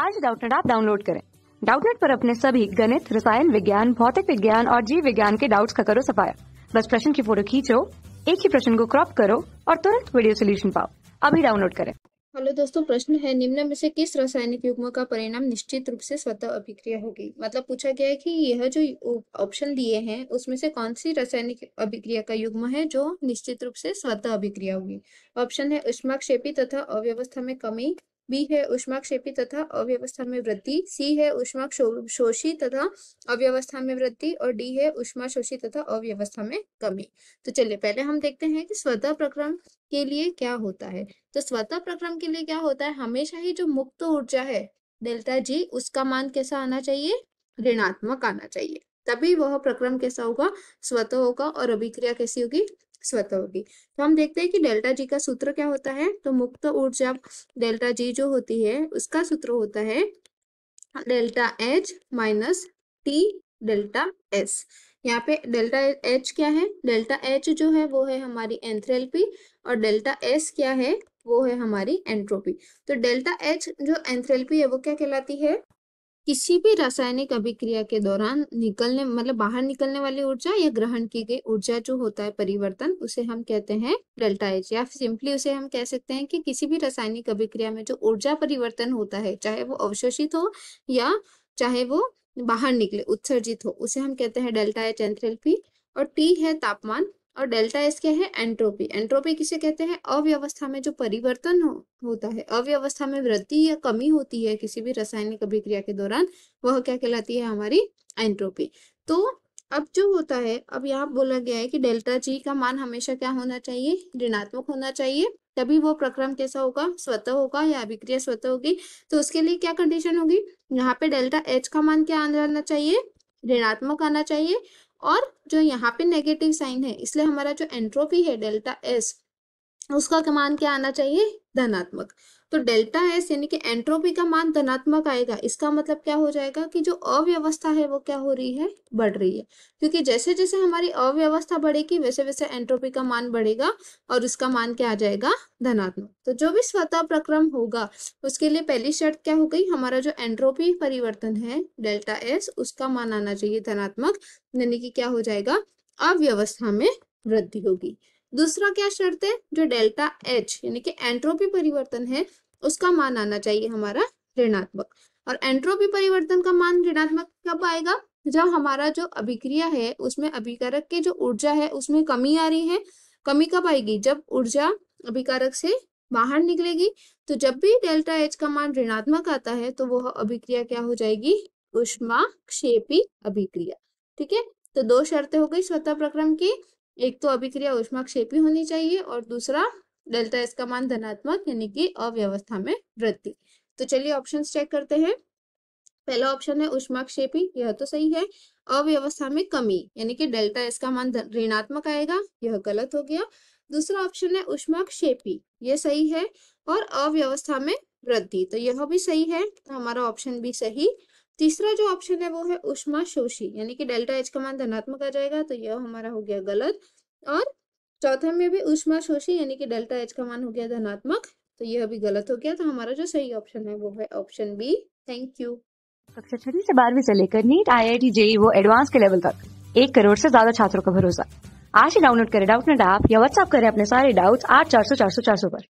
आज डाउटनेट आप डाउनलोड करें डाउटनेट पर अपने सभी गणित रसायन विज्ञान भौतिक विज्ञान और जीव विज्ञान के डाउट्स का करो सफाया बस प्रश्न की फोटो खींचो एक ही प्रश्न को क्रॉप करो और तुरंत वीडियो सोल्यूशन पाओ अभी डाउनलोड करें हेलो दोस्तों प्रश्न है निम्न में से किस रासायनिक युग्म का परिणाम निश्चित रूप से स्वतः अभिक्रिया होगी मतलब पूछा गया है कि यह जो ऑप्शन दिए हैं उसमें से कौन सी रासायनिक अभिक्रिया का युग्म है जो निश्चित रूप से स्वतः अभिक्रिया होगी ऑप्शन है उष्माक्षेपी तथा अव्यवस्था में कमी बी है उष्माक्षेपी तथा अव्यवस्था में वृद्धि सी है उष्मा शोषी तथा अव्यवस्था में वृद्धि और डी है उष्मा शोषी तथा अव्यवस्था में कमी तो चलिए पहले हम देखते हैं कि स्वतः प्रक्रम के लिए क्या होता है तो स्वतः प्रक्रम के लिए क्या होता है हमेशा ही जो मुक्त ऊर्जा है डेल्टा जी उसका मान कैसा आना चाहिए ऋणात्मक आना चाहिए तभी वह प्रक्रम कैसा होगा स्वतः होगा और अभिक्रिया कैसी होगी स्वतः तो हम देखते हैं कि डेल्टा जी का सूत्र क्या होता है तो मुक्त ऊर्जा डेल्टा जी जो होती है उसका सूत्र होता है delta H minus T delta S यहाँ पे डेल्टा एच क्या है डेल्टा एच जो है वो है हमारी एंथ्रेलपी और डेल्टा एस क्या है वो है हमारी एंट्रोपी तो डेल्टा एच जो एंथ्रेलपी है वो क्या कहलाती है किसी भी रासायनिक अभिक्रिया के दौरान निकलने मतलब बाहर निकलने वाली ऊर्जा या ग्रहण की गई ऊर्जा जो होता है परिवर्तन उसे हम कहते हैं डेल्टा एच या सिंपली उसे हम कह सकते हैं कि किसी भी रासायनिक अभिक्रिया में जो ऊर्जा परिवर्तन होता है चाहे वो अवशोषित हो या चाहे वो बाहर निकले उत्सर्जित हो उसे हम कहते हैं डेल्टा एच एंथ्रेल्पी और टी है तापमान और डेल्टा एस क्या है एंट्रोपी एंट्रोपी किसे कहते हैं अव्यवस्था में जो परिवर्तन हो, होता है अव्यवस्था में वृद्धि या कमी होती है किसी भी रासायनिक अभिक्रिया के दौरान वह क्या कहलाती है हमारी एंट्रोपी तो अब जो होता है अब यहाँ बोला गया है कि डेल्टा जी का मान हमेशा क्या होना चाहिए ऋणात्मक होना चाहिए तभी वो प्रक्रम कैसा होगा स्वतः होगा या अभिक्रिया स्वतः होगी तो उसके लिए क्या कंडीशन होगी यहाँ पे डेल्टा एच का मान क्या आना चाहिए ऋणात्मक आना चाहिए और जो यहाँ पे नेगेटिव साइन है इसलिए हमारा जो एंट्रोपी है डेल्टा एस उसका मान क्या आना चाहिए धनात्मक तो डेल्टा एस यानी कि एंट्रोपी का मान धनात्मक आएगा इसका मतलब क्या हो जाएगा कि जो अव्यवस्था है वो क्या हो रही है बढ़ रही है क्योंकि जैसे जैसे हमारी अव्यवस्था बढ़ेगी वैसे वैसे एंट्रोपी का मान बढ़ेगा और उसका मान क्या आ जाएगा धनात्मक तो जो भी स्वतः प्रक्रम होगा उसके लिए पहली शर्त क्या हो गई हमारा जो एंट्रोपी परिवर्तन है डेल्टा एस उसका मान आना चाहिए धनात्मक यानी कि क्या हो जाएगा अव्यवस्था में वृद्धि होगी दूसरा क्या शर्त है जो डेल्टा एच यानी कि एंट्रोपी परिवर्तन है उसका मान आना चाहिए हमारा ऋणात्मक और एंट्रोपी परिवर्तन का मान ऋणात्मक कब आएगा जब हमारा जो अभिक्रिया है उसमें अभिकारक के जो ऊर्जा है उसमें कमी आ रही है कमी कब आएगी जब ऊर्जा अभिकारक से बाहर निकलेगी तो जब भी डेल्टा एच का मान ऋणात्मक आता है तो वह अभिक्रिया क्या हो जाएगी उष्मा क्षेपी अभिक्रिया ठीक है तो दो शर्तें हो गई स्वतः प्रक्रम की एक तो अभिक्रिया उष्माक्षेपी होनी चाहिए और दूसरा डेल्टा एस का मान धनात्मक यानी कि अव्यवस्था में वृद्धि तो चलिए ऑप्शन चेक करते हैं पहला ऑप्शन है उष्माक्षेपी यह तो सही है अव्यवस्था में कमी यानी कि डेल्टा एस का मान ऋणात्मक आएगा यह गलत हो गया दूसरा ऑप्शन है उष्माक्षेपी यह सही है और अव्यवस्था में वृद्धि तो यह भी सही है तो हमारा ऑप्शन भी सही तीसरा जो ऑप्शन है वो है उष्मा शोषी यानी कि डेल्टा एच का मान धनात्मक आ जाएगा तो यह हमारा हो गया गलत और चौथे में भी उष्मा शोषी यानी कि डेल्टा एच का मान हो गया धनात्मक तो यह भी गलत हो गया तो हमारा जो सही ऑप्शन है वो है ऑप्शन बी थैंक यू कक्षा छठी से बारहवीं से लेकर NEET I I T JEE वो एडवांस के लेवल तक एक करोड़ से ज्यादा छात्रों का भरोसा आज ही डाउनलोड करें डाउट नेट ऐप या व्हाट्सएप करें अपने सारे डाउट्स आठ चार सौ चार सौ चार सौ पर